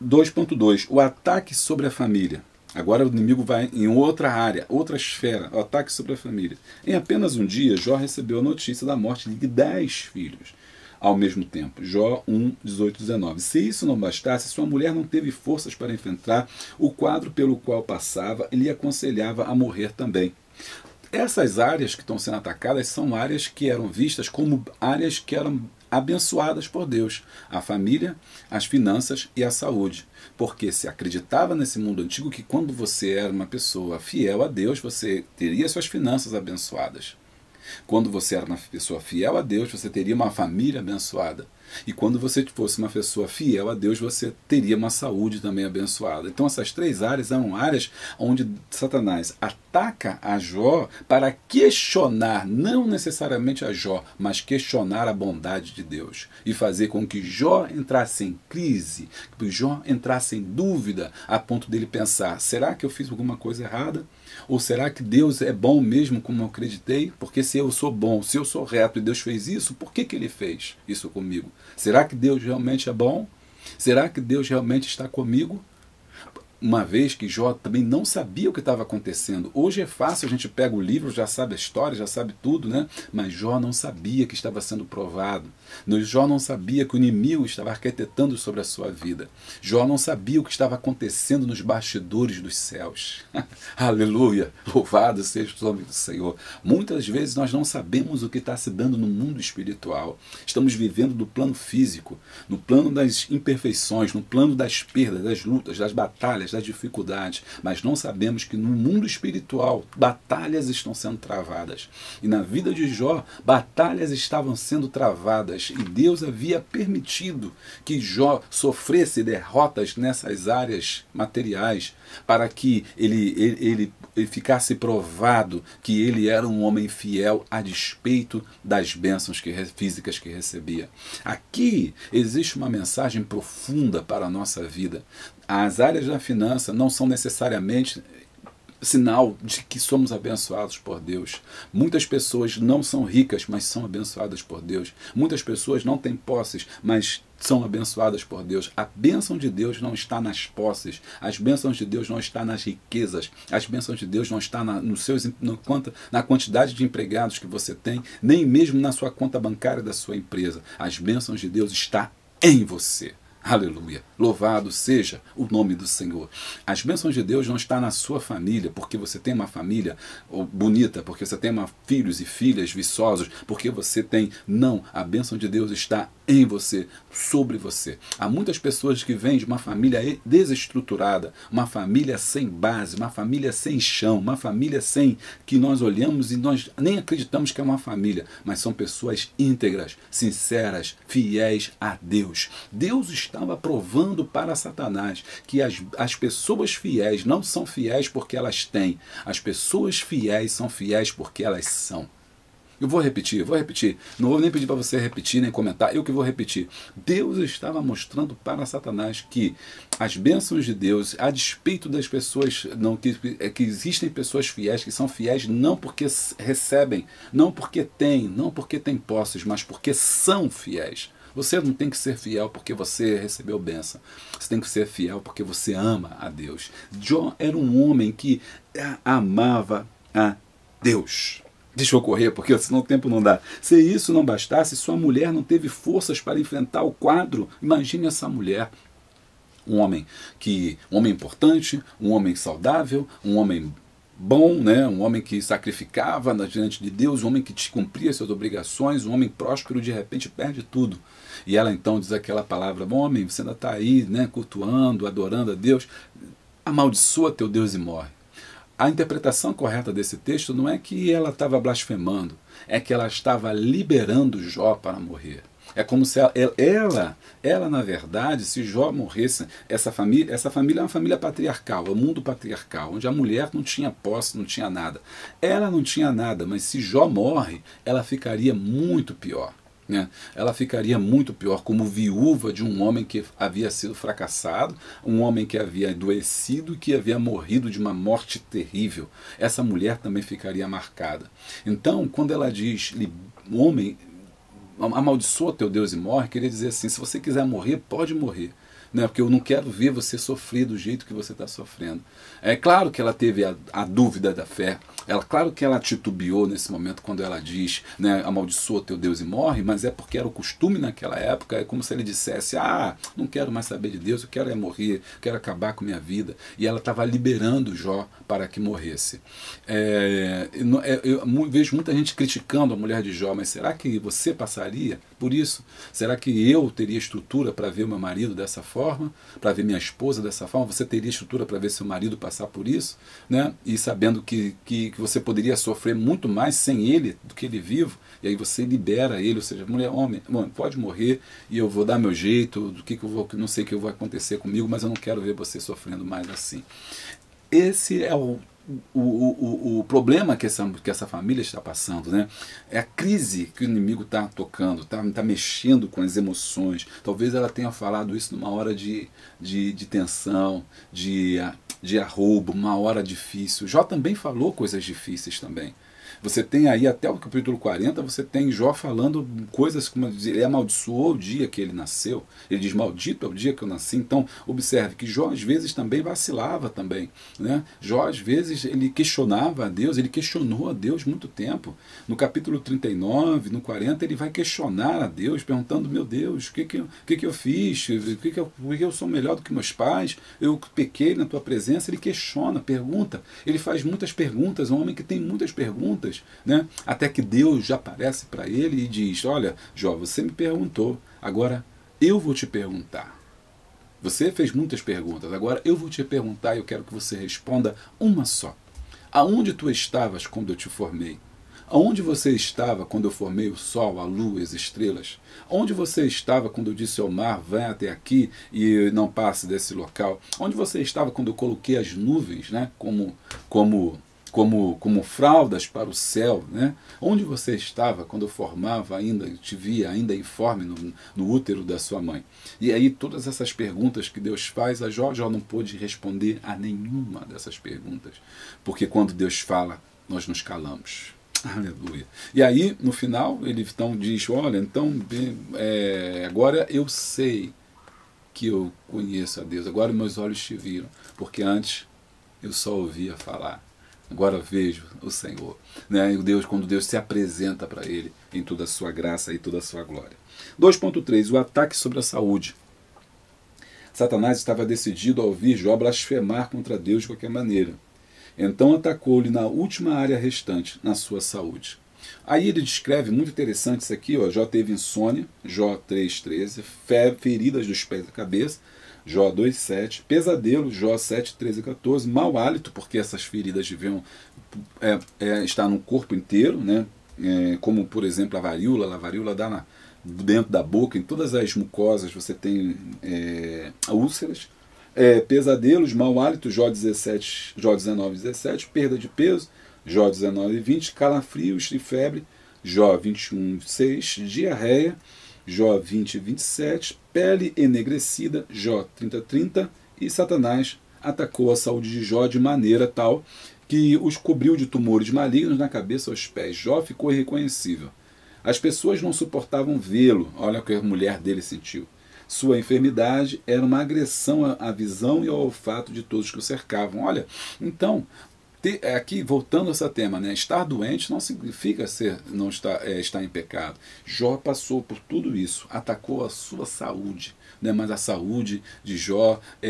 2.2. O ataque sobre a família. Agora o inimigo vai em outra área, outra esfera, o ataque sobre a família. Em apenas um dia, Jó recebeu a notícia da morte de 10 filhos ao mesmo tempo. Jó 1, 18, 19. Se isso não bastasse, sua mulher não teve forças para enfrentar o quadro pelo qual passava e lhe aconselhava a morrer também. Essas áreas que estão sendo atacadas são áreas que eram vistas como áreas que eram abençoadas por Deus, a família, as finanças e a saúde. Porque se acreditava nesse mundo antigo que quando você era uma pessoa fiel a Deus, você teria suas finanças abençoadas. Quando você era uma pessoa fiel a Deus, você teria uma família abençoada. E quando você fosse uma pessoa fiel a Deus, você teria uma saúde também abençoada. Então, essas três áreas eram áreas onde Satanás ataca a Jó para questionar, não necessariamente a Jó, mas questionar a bondade de Deus e fazer com que Jó entrasse em crise, que Jó entrasse em dúvida, a ponto dele pensar: será que eu fiz alguma coisa errada? Ou será que Deus é bom mesmo como eu acreditei? Porque se eu sou bom, se eu sou reto e Deus fez isso, por que, que ele fez isso comigo? Será que Deus realmente é bom? Será que Deus realmente está comigo? uma vez que Jó também não sabia o que estava acontecendo. Hoje é fácil, a gente pega o livro, já sabe a história, já sabe tudo, né? Mas Jó não sabia que estava sendo provado. Jó não sabia que o inimigo estava arquitetando sobre a sua vida. Jó não sabia o que estava acontecendo nos bastidores dos céus. [LAUGHS] Aleluia! Louvado seja o nome do Senhor. Muitas vezes nós não sabemos o que está se dando no mundo espiritual. Estamos vivendo do plano físico, no plano das imperfeições, no plano das perdas, das lutas, das batalhas batalhas, das dificuldades, mas não sabemos que no mundo espiritual batalhas estão sendo travadas. E na vida de Jó, batalhas estavam sendo travadas e Deus havia permitido que Jó sofresse derrotas nessas áreas materiais para que ele, ele, ele e ficasse provado que ele era um homem fiel a despeito das bênçãos que, físicas que recebia. Aqui existe uma mensagem profunda para a nossa vida. As áreas da finança não são necessariamente sinal de que somos abençoados por Deus. Muitas pessoas não são ricas, mas são abençoadas por Deus. Muitas pessoas não têm posses, mas são abençoadas por Deus. A bênção de Deus não está nas posses, as bênçãos de Deus não está nas riquezas, as bênçãos de Deus não está na, no seus, na conta, na quantidade de empregados que você tem, nem mesmo na sua conta bancária da sua empresa. As bênçãos de Deus está em você. Aleluia. Louvado seja o nome do Senhor. As bênçãos de Deus não estão na sua família, porque você tem uma família bonita, porque você tem uma, filhos e filhas viçosos, porque você tem. Não, a bênção de Deus está em você, sobre você. Há muitas pessoas que vêm de uma família desestruturada, uma família sem base, uma família sem chão, uma família sem que nós olhamos e nós nem acreditamos que é uma família, mas são pessoas íntegras, sinceras, fiéis a Deus. Deus estava provando para Satanás que as, as pessoas fiéis não são fiéis porque elas têm, as pessoas fiéis são fiéis porque elas são. Eu vou repetir, vou repetir. Não vou nem pedir para você repetir nem comentar, eu que vou repetir. Deus estava mostrando para Satanás que as bênçãos de Deus, a despeito das pessoas, não que, é, que existem pessoas fiéis que são fiéis não porque recebem, não porque têm, não porque têm posses, mas porque são fiéis. Você não tem que ser fiel porque você recebeu bênção. Você tem que ser fiel porque você ama a Deus. John era um homem que amava a Deus. Deixa eu correr, porque senão o tempo não dá. Se isso não bastasse, sua mulher não teve forças para enfrentar o quadro. Imagine essa mulher um homem que um homem importante, um homem saudável, um homem bom, né? um homem que sacrificava diante de Deus, um homem que cumpria suas obrigações, um homem próspero, de repente perde tudo. E ela então diz aquela palavra: homem, você ainda está aí, né? cultuando, adorando a Deus, amaldiçoa teu Deus e morre a interpretação correta desse texto não é que ela estava blasfemando, é que ela estava liberando Jó para morrer. É como se ela, ela, ela na verdade, se Jó morresse, essa família, essa família é uma família patriarcal, é um mundo patriarcal, onde a mulher não tinha posse, não tinha nada. Ela não tinha nada, mas se Jó morre, ela ficaria muito pior. Né? Ela ficaria muito pior como viúva de um homem que havia sido fracassado, um homem que havia adoecido e que havia morrido de uma morte terrível. Essa mulher também ficaria marcada. Então, quando ela diz, homem, amaldiçoa teu Deus e morre, queria dizer assim: se você quiser morrer, pode morrer. Né? Porque eu não quero ver você sofrer do jeito que você está sofrendo. É claro que ela teve a, a dúvida da fé, ela, claro que ela titubeou nesse momento quando ela diz, né, amaldiçoa teu Deus e morre, mas é porque era o costume naquela época, é como se ele dissesse, ah, não quero mais saber de Deus, eu quero é morrer, quero acabar com minha vida. E ela estava liberando Jó para que morresse. É, é eu vejo muita gente criticando a mulher de Jó, mas será que você passaria por isso? Será que eu teria estrutura para ver meu marido dessa forma? Para ver minha esposa dessa forma? Você teria estrutura para ver seu marido passar por isso? Né? E sabendo que, que que você poderia sofrer muito mais sem ele do que ele vivo, e aí você libera ele, ou seja, mulher, homem, homem pode morrer e eu vou dar meu jeito, do que, que eu vou, não sei o que vai acontecer comigo, mas eu não quero ver você sofrendo mais assim. Esse é o o, o, o, problema que essa, que essa família está passando, né? É a crise que o inimigo está tocando, está tá mexendo com as emoções. Talvez ela tenha falado isso numa hora de, de, de tensão, de, de arrobo, uma hora difícil. Jó também falou coisas difíceis também. Você tem aí até o capítulo 40, você tem Jó falando coisas como ele amaldiçoou o dia que ele nasceu. Ele diz: Maldito é o dia que eu nasci. Então, observe que Jó às vezes também vacilava também. Né? Jó às vezes ele questionava a Deus, ele questionou a Deus muito tempo. No capítulo 39, no 40, ele vai questionar a Deus, perguntando: Meu Deus, o que, que, eu, que, que eu fiz? O que, que, eu, que eu sou melhor do que meus pais? Eu pequei na tua presença. Ele questiona, pergunta. Ele faz muitas perguntas. É um homem que tem muitas perguntas perguntas, né? até que Deus já aparece para ele e diz: Olha, Jó, você me perguntou, agora eu vou te perguntar. Você fez muitas perguntas, agora eu vou te perguntar e eu quero que você responda uma só. Aonde tu estavas quando eu te formei? Aonde você estava quando eu formei o sol, a lua, as estrelas? Onde você estava quando eu disse ao mar, vem até aqui e não passe desse local? Onde você estava quando eu coloquei as nuvens, né? Como, como como, como fraldas para o céu, né? Onde você estava quando formava ainda, te via ainda informe no, no útero da sua mãe? E aí todas essas perguntas que Deus faz, a Jó, Jó não pôde responder a nenhuma dessas perguntas, porque quando Deus fala, nós nos calamos. Aleluia. E aí, no final, ele então diz: Olha, então, é, agora eu sei que eu conheço a Deus, agora meus olhos te viram, porque antes eu só ouvia falar agora vejo o Senhor. Né? E Deus, quando Deus se apresenta para ele em toda a sua graça e toda a sua glória. 2.3. O ataque sobre a saúde. Satanás estava decidido a ouvir Jó blasfemar contra Deus de qualquer maneira. Então atacou-lhe na última área restante, na sua saúde. Aí ele descreve, muito interessante isso aqui, ó, Jó teve insônia, Jó 3.13, feridas dos pés e da cabeça, Jó 2,7, pesadelo, Jó 7, 13 e 14, mau hálito, porque essas feridas deviam é, é, estar no corpo inteiro, né? É, como por exemplo a varíola, a varíola dá na, dentro da boca, em todas as mucosas você tem é, úlceras. É, pesadelos, mau hálito, Jó, 17, Jó 19, 17, perda de peso, Jó 19, 20, calafrios e febre, Jó 21, 6, diarreia, Jó 20, 27, pele enegrecida, Jó 30, 30, e Satanás atacou a saúde de Jó de maneira tal que os cobriu de tumores malignos na cabeça aos pés. Jó ficou irreconhecível. As pessoas não suportavam vê-lo. Olha o que a mulher dele sentiu. Sua enfermidade era uma agressão à visão e ao olfato de todos que o cercavam. Olha, então, ter, é, aqui voltando a esse tema, né? Estar doente não significa ser não estar, é, estar em pecado. Jó passou por tudo isso, atacou a sua saúde, né, mas a saúde de Jó, é,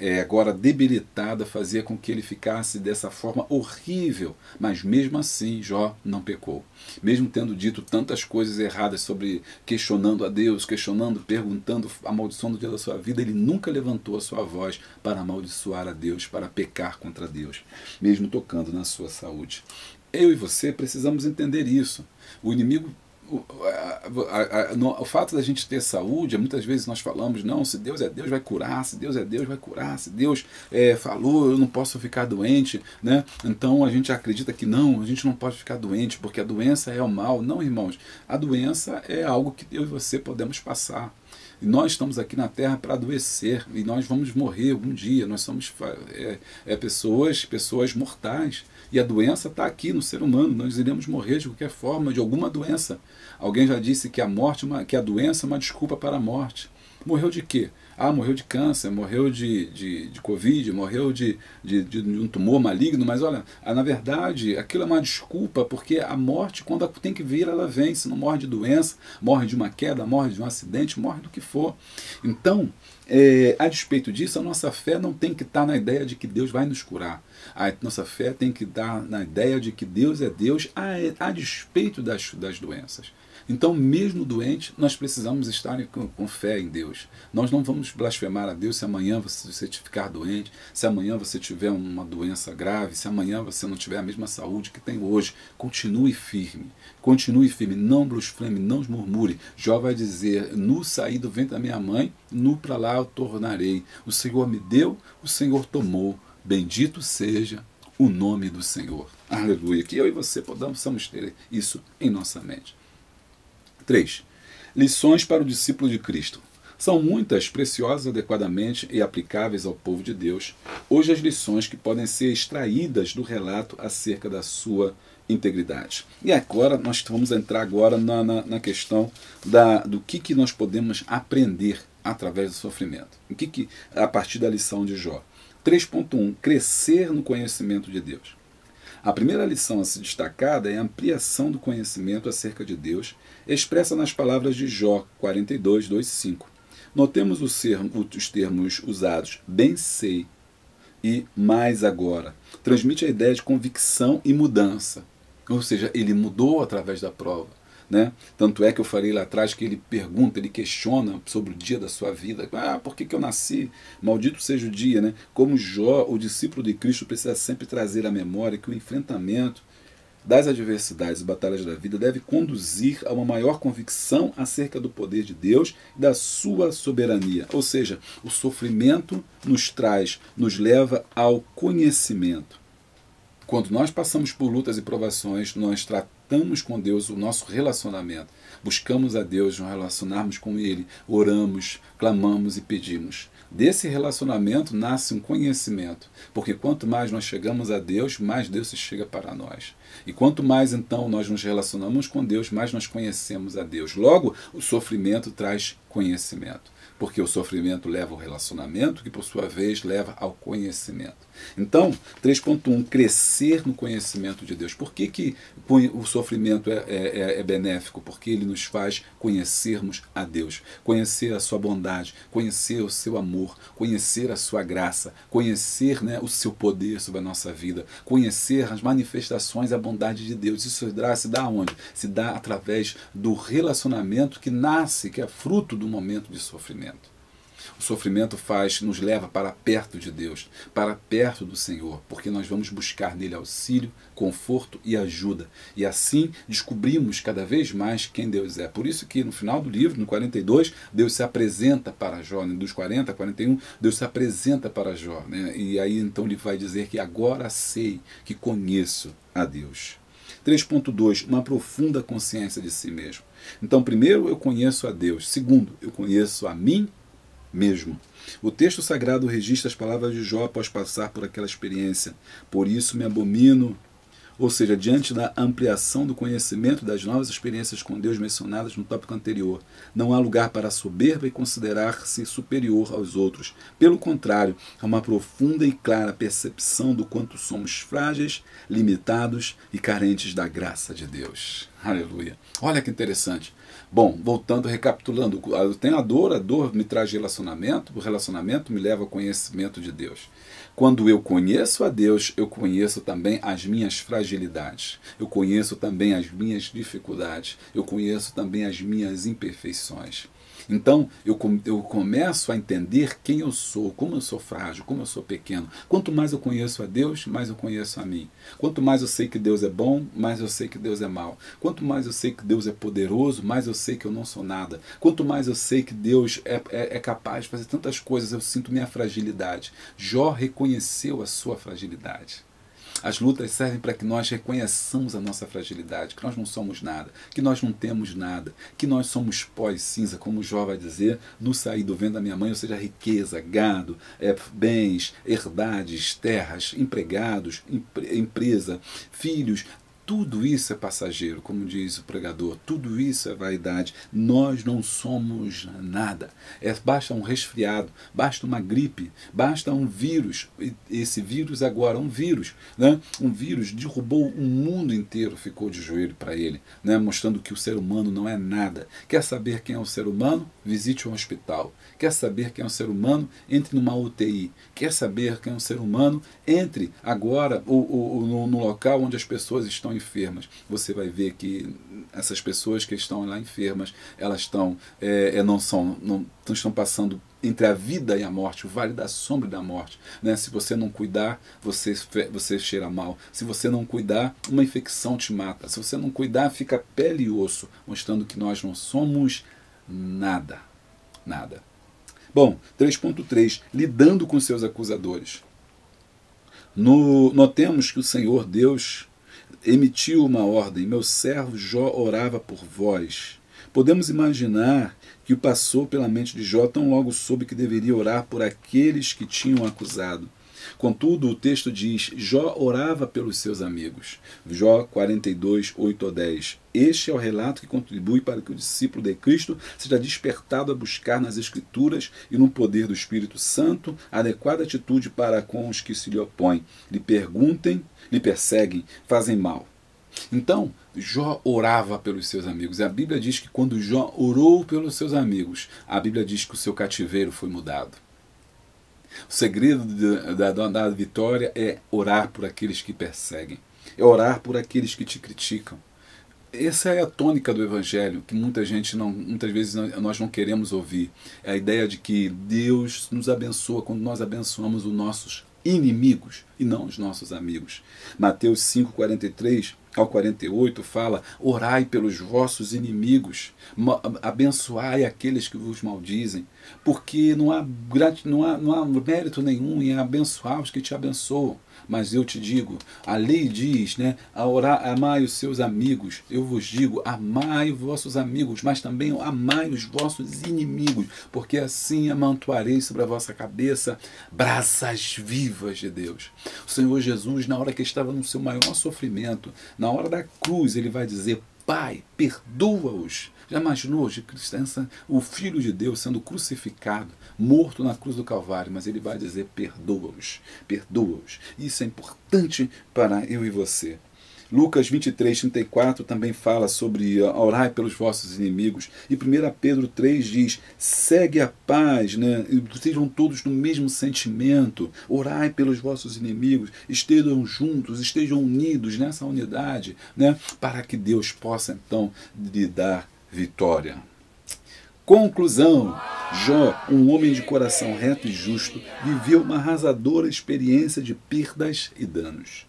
é, é, agora debilitada, fazia com que ele ficasse dessa forma horrível. Mas mesmo assim, Jó não pecou. Mesmo tendo dito tantas coisas erradas sobre questionando a Deus, questionando, perguntando, a maldição dia da sua vida, ele nunca levantou a sua voz para amaldiçoar a Deus, para pecar contra Deus, mesmo tocando na sua saúde. Eu e você precisamos entender isso. O inimigo o, a, a, no, o fato da gente ter saúde, muitas vezes nós falamos, não, se Deus é Deus vai curar, se Deus é Deus vai curar, se Deus é, falou, eu não posso ficar doente, né? Então a gente acredita que não, a gente não pode ficar doente, porque a doença é o mal. Não, irmãos, a doença é algo que eu e você podemos passar. E nós estamos aqui na Terra para adoecer e nós vamos morrer algum dia. Nós somos é, é, pessoas, pessoas mortais e a doença está aqui no ser humano. Nós iremos morrer de qualquer forma de alguma doença. Alguém já disse que a morte, uma, que a doença é uma desculpa para a morte. Morreu de quê? Ah, morreu de câncer, morreu de, de, de Covid, morreu de, de, de, um tumor maligno, mas olha, ah, na verdade, aquilo é uma desculpa, porque a morte, quando tem que vir, ela vem. Se não morre de doença, morre de uma queda, morre de um acidente, morre do que for. Então, é, a despeito disso, a nossa fé não tem que estar tá na ideia de que Deus vai nos curar. A nossa fé tem que estar tá na ideia de que Deus é Deus a, a despeito das, das doenças. Então, mesmo doente, nós precisamos estar com, com, fé em Deus. Nós não vamos blasfemar a Deus se amanhã você ficar doente, se amanhã você tiver uma doença grave, se amanhã você não tiver a mesma saúde que tem hoje. Continue firme, continue firme, não blasfeme, não murmure. Jó vai dizer: No saí do ventre da minha mãe, no para lá eu tornarei. O Senhor me deu, o Senhor tomou. Bendito seja o nome do Senhor. Aleluia. Que eu e você podamos ter isso em nossa mente. 3. Lições para o discípulo de Cristo. São muitas, preciosas adequadamente e aplicáveis ao povo de Deus, hoje as lições que podem ser extraídas do relato acerca da sua integridade. E agora nós vamos entrar agora na, na, na questão da, do que, que nós podemos aprender através do sofrimento. O que, que a partir da lição de Jó. 3.1 Crescer no conhecimento de Deus. A primeira lição a se destacada é a ampliação do conhecimento acerca de Deus, expressa nas palavras de Jó 42, 5. Notemos os termos usados bem sei e mais agora. Transmite a ideia de convicção e mudança. Ou seja, ele mudou através da prova. Né? Tanto é que eu falei lá atrás que ele pergunta, ele questiona sobre o dia da sua vida. Ah, por que, que eu nasci? Maldito seja o dia, né? Como Jó, o discípulo de Cristo, precisa sempre trazer à memória que o enfrentamento das adversidades e batalhas da vida deve conduzir a uma maior convicção acerca do poder de Deus e da sua soberania. Ou seja, o sofrimento nos traz, nos leva ao conhecimento. Quando nós passamos por lutas e provações, nós tratamos tratamos com Deus o nosso relacionamento. Buscamos a Deus, nos relacionarmos com Ele, oramos, clamamos e pedimos. Desse relacionamento nasce um conhecimento, porque quanto mais nós chegamos a Deus, mais Deus se chega para nós. E quanto mais então nós nos relacionamos com Deus, mais nós conhecemos a Deus. Logo, o sofrimento traz conhecimento porque o sofrimento leva ao relacionamento, que por sua vez leva ao conhecimento. Então, 3.1, crescer no conhecimento de Deus. Por que, que o sofrimento é, é, é, é benéfico? Porque ele nos faz conhecermos a Deus, conhecer a sua bondade, conhecer o seu amor, conhecer a sua graça, conhecer né, o seu poder sobre a nossa vida, conhecer as manifestações da bondade de Deus. Isso se dá onde? Se dá através do relacionamento que nasce, que é fruto do momento de sofrimento. O sofrimento faz, nos leva para perto de Deus, para perto do Senhor, porque nós vamos buscar nele auxílio, conforto e ajuda. E assim descobrimos cada vez mais quem Deus é. Por isso que no final do livro, no 42, Deus se apresenta para Jó, né? dos 40 a 41, Deus se apresenta para Jó. Né? E aí então ele vai dizer que agora sei que conheço a Deus. 3.2, uma profunda consciência de si mesmo. Então, primeiro, eu conheço a Deus. Segundo, eu conheço a mim mesmo. O texto sagrado registra as palavras de Jó após passar por aquela experiência. Por isso me abomino. Ou seja, diante da ampliação do conhecimento das novas experiências com Deus mencionadas no tópico anterior, não há lugar para a soberba e considerar-se superior aos outros. Pelo contrário, há uma profunda e clara percepção do quanto somos frágeis, limitados e carentes da graça de Deus. Aleluia. Olha que interessante. Bom, voltando, recapitulando, eu tenho a dor, a dor me traz relacionamento, o relacionamento me leva ao conhecimento de Deus. Quando eu conheço a Deus, eu conheço também as minhas fragilidades, eu conheço também as minhas dificuldades, eu conheço também as minhas imperfeições. Então eu, eu começo a entender quem eu sou, como eu sou frágil, como eu sou pequeno. Quanto mais eu conheço a Deus, mais eu conheço a mim. Quanto mais eu sei que Deus é bom, mais eu sei que Deus é mau. Quanto mais eu sei que Deus é poderoso, mais eu sei que eu não sou nada. Quanto mais eu sei que Deus é, é, é capaz de fazer tantas coisas, eu sinto minha fragilidade. Jó reconheceu a sua fragilidade. As lutas servem para que nós reconheçamos a nossa fragilidade, que nós não somos nada, que nós não temos nada, que nós somos pó e cinza, como Jó vai dizer, no sair do vento da minha mãe, ou seja, riqueza, gado, é, bens, herdades, terras, empregados, empre, empresa, filhos, tudo isso é passageiro, como diz o pregador, tudo isso é vaidade. Nós não somos nada. É, basta um resfriado, basta uma gripe, basta um vírus. Esse vírus agora é um vírus. Né? Um vírus derrubou o mundo inteiro, ficou de joelho para ele, né? mostrando que o ser humano não é nada. Quer saber quem é o ser humano? Visite um hospital. Quer saber quem é o ser humano? Entre numa UTI. Quer saber quem é o ser humano? Entre agora ou, ou, ou no, no local onde as pessoas estão enfermas, você vai ver que essas pessoas que estão lá enfermas, elas estão, é, é não são, não estão passando entre a vida e a morte, o vale da sombra da morte. Né? Se você não cuidar, você, você cheira mal. Se você não cuidar, uma infecção te mata. Se você não cuidar, fica pele e osso, mostrando que nós não somos nada. Nada. Bom, 3.3. Lidando com seus acusadores. No, notemos que o Senhor Deus emitiu uma ordem: Meu servo Jó orava por vós. Podemos imaginar que o passou pela mente de Jó tão logo soube que deveria orar por aqueles que tinham acusado. Contudo, o texto diz: Jó orava pelos seus amigos. Jó 42, 8 a 10. Este é o relato que contribui para que o discípulo de Cristo seja despertado a buscar nas Escrituras e no poder do Espírito Santo a adequada atitude para com os que se lhe opõem, lhe perguntem, lhe perseguem, fazem mal. Então, Jó orava pelos seus amigos. A Bíblia diz que quando Jó orou pelos seus amigos, a Bíblia diz que o seu cativeiro foi mudado. O segredo da, da, da vitória é orar por aqueles que perseguem, é orar por aqueles que te criticam. Essa é a tônica do Evangelho, que muita gente não, muitas vezes nós não queremos ouvir. É a ideia de que Deus nos abençoa quando nós abençoamos os nossos inimigos e não os nossos amigos. Mateus 5,43 ao 48 fala: Orai pelos vossos inimigos, abençoai aqueles que vos maldizem, porque não há, não há, não há mérito nenhum em abençoar os que te abençoam. Mas eu te digo, a lei diz, né? A orar, amai os seus amigos. Eu vos digo, amai vossos amigos, mas também amai os vossos inimigos, porque assim amontoarei sobre a vossa cabeça brasas vivas de Deus. O Senhor Jesus, na hora que estava no seu maior sofrimento, na hora da cruz, ele vai dizer: Pai, perdoa-os, já imaginou hoje o Filho de Deus sendo crucificado, morto na cruz do Calvário, mas ele vai dizer: perdoa-os, perdoa-os. Isso é importante para eu e você. Lucas 23, 34 também fala sobre ah, orai pelos vossos inimigos. E 1 Pedro 3 diz: segue a paz, né? sejam todos no mesmo sentimento, orai pelos vossos inimigos, estejam juntos, estejam unidos nessa unidade, né? para que Deus possa então lhe dar vitória. Conclusão: Jó, um homem de coração reto e justo, viveu uma arrasadora experiência de perdas e danos.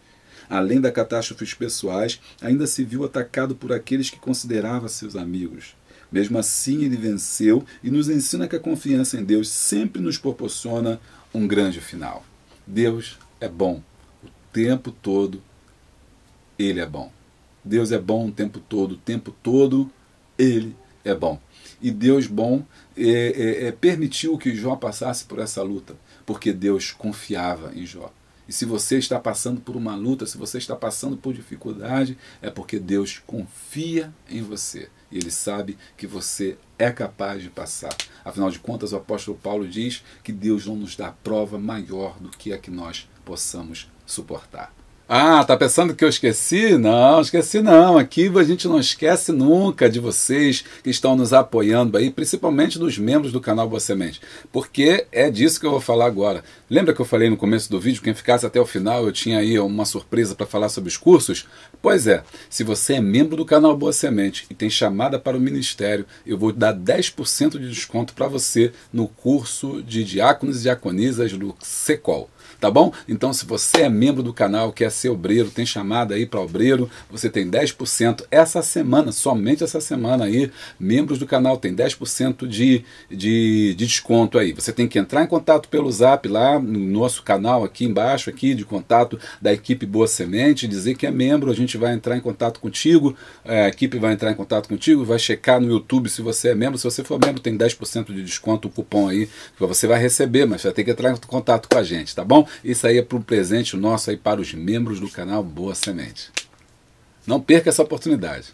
Além da catástrofes pessoais, ainda se viu atacado por aqueles que considerava seus amigos. Mesmo assim, ele venceu e nos ensina que a confiança em Deus sempre nos proporciona um grande final. Deus é bom o tempo todo, ele é bom. Deus é bom o tempo todo, o tempo todo ele é bom. E Deus bom é, é, é, permitiu que Jó passasse por essa luta, porque Deus confiava em Jó. E se você está passando por uma luta, se você está passando por dificuldade, é porque Deus confia em você. E Ele sabe que você é capaz de passar. Afinal de contas, o apóstolo Paulo diz que Deus não nos dá prova maior do que a que nós possamos suportar. Ah, tá pensando que eu esqueci? Não, esqueci não. Aqui a gente não esquece nunca de vocês que estão nos apoiando aí, principalmente dos membros do canal Boa Semente, porque é disso que eu vou falar agora. Lembra que eu falei no começo do vídeo, quem ficasse até o final eu tinha aí uma surpresa para falar sobre os cursos? Pois é, se você é membro do canal Boa Semente e tem chamada para o ministério, eu vou dar 10% de desconto para você no curso de diáconos e diaconisas do Secol tá bom? Então, se você é membro do canal, quer é ser obreiro, tem chamada aí para obreiro, você tem 10% essa semana, somente essa semana aí, membros do canal tem 10% de, de, de desconto aí. Você tem que entrar em contato pelo Zap lá, no nosso canal aqui embaixo, aqui de contato da equipe Boa Semente, dizer que é membro, a gente vai entrar em contato contigo, é, a equipe vai entrar em contato contigo, vai checar no YouTube se você é membro, se você for membro tem 10% de desconto, o cupom aí que você vai receber, mas vai ter que entrar em contato com a gente, tá bom? Isso aí é para um presente nosso aí para os membros do canal Boa Semente. Não perca essa oportunidade.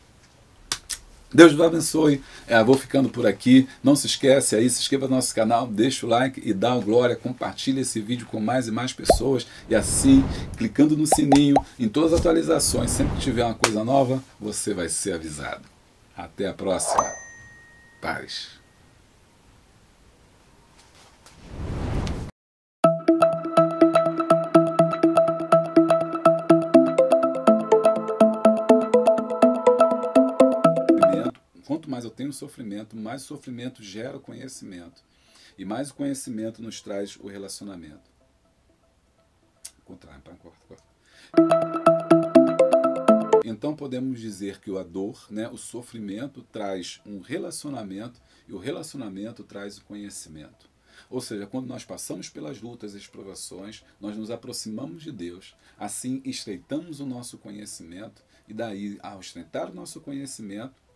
Deus nos abençoe. É, vou ficando por aqui. Não se esquece aí, se inscreva no nosso canal, deixa o like e dá a glória. Compartilha esse vídeo com mais e mais pessoas. E assim, clicando no sininho, em todas as atualizações, sempre que tiver uma coisa nova, você vai ser avisado. Até a próxima. Paz. tem o sofrimento, mais o sofrimento gera o conhecimento. E mais o conhecimento nos traz o relacionamento. Contrário, corta, corta. Então podemos dizer que a dor, né, o sofrimento traz um relacionamento e o relacionamento traz o conhecimento. Ou seja, quando nós passamos pelas lutas e provações, nós nos aproximamos de Deus, assim estreitamos o nosso conhecimento, e daí, ao estreitar o nosso conhecimento,